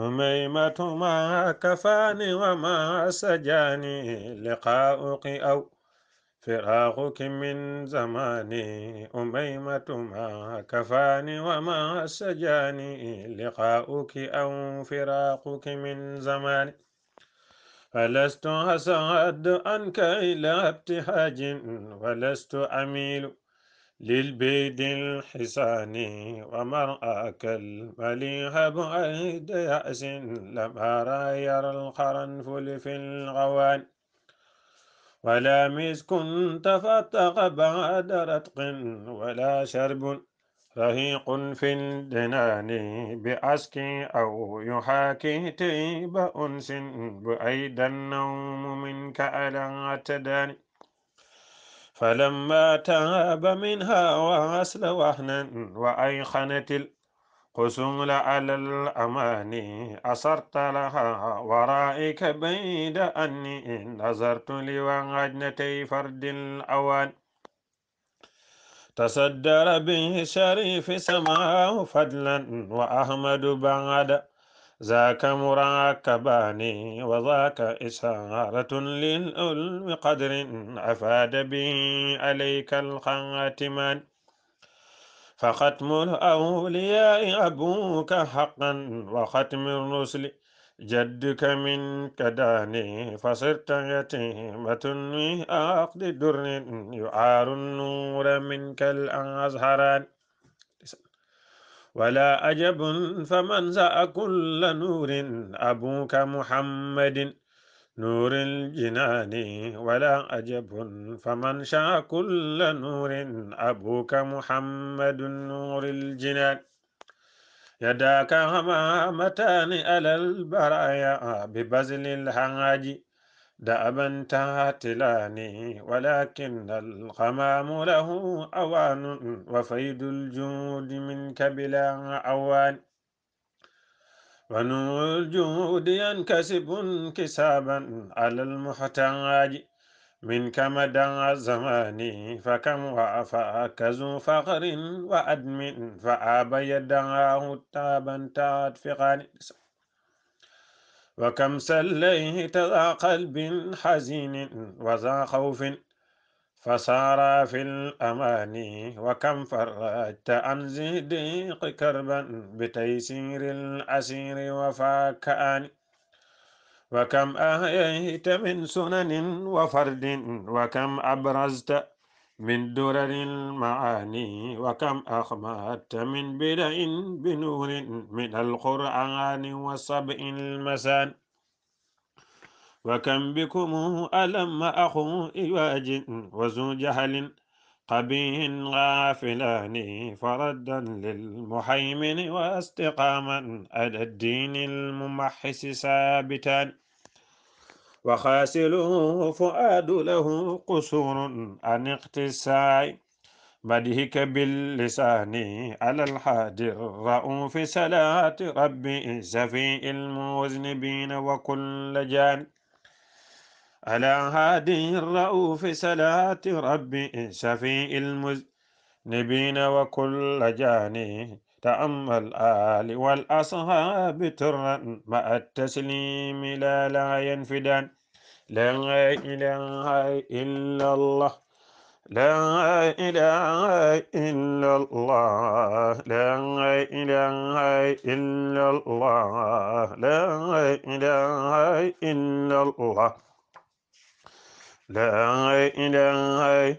أميمة ما كفاني وما سجاني لقاؤك أو فراقك من زماني أميمة ما كفاني وما سجاني لقاؤك أو فراقك من زماني فلست أسعد عنك إلى ابتهاج ولست أميل للبيد الحسان ومرآك المليح بعيد يأس لم راير يرى القرنفل في الغوان ولا مسك تفتق بعد رتق ولا شرب رهيق في الدنان بأسكي أو يحاكي تيب أنس بعيد النوم منك ألا تداني فلما تاب منها وغسل وهنا وأيقنت القسم على الأماني أصرت لها ورائك بيد أني نظرت لوعدنتي فرد الأوان تصدر به شريف سماه فضلا وأحمد بعد ذاك مراكبان وذاك إسارة للألم قدر أفاد به عليك الخاتمان فختم الأولياء أبوك حقا وختم الرسل جدك من كداني فصرت يتيمة من أقد در يعار النور منك الأزهران ولا أجب فمن زأ كل نور أبوك محمد نور الجنان ولا أجب فمن شاء كل نور أبوك محمد نور الجنان يداك همامتان على البرايا ببزل الحاج دأبا تاتلاني ولكن الغمام له أوان وفيد الجود منك بلا أوان ونور الجود ينكسب انكسابا على المحتاج منك مدى الزمان فكم وافى كزو فقر وأدم فابى يداه تابا تاتفقان وكم سليت ذا قلب حزين وذا خوف فصار في الأماني وكم فرجت عن زهديق كربا بتيسير الأسير وفاكان وكم أهيت من سنن وفرد وكم أبرزت من درر المعاني وكم أخمات من بدء بنور من القرآن وصبء المسان وكم بكم ألم أخو إواج وزو جهل قبيه غافلان فردا للمحيمن واستقاما على الدين الممحس ثابتا وخاسله فؤاد له قصور عن اقتساع مدهك باللسان على الحادي رؤوف صلاة ربي سفي المذنبين وكل جان على هادي الرؤوف صلاة ربي سفي المذنبين وكل جاني تأمل الآل والأصحاب ترا مع التسليم لا لا ينفدان لا إله إلا الله لا إله إلا الله لا إله إلا الله لا إله إلا الله لا إله إلا الله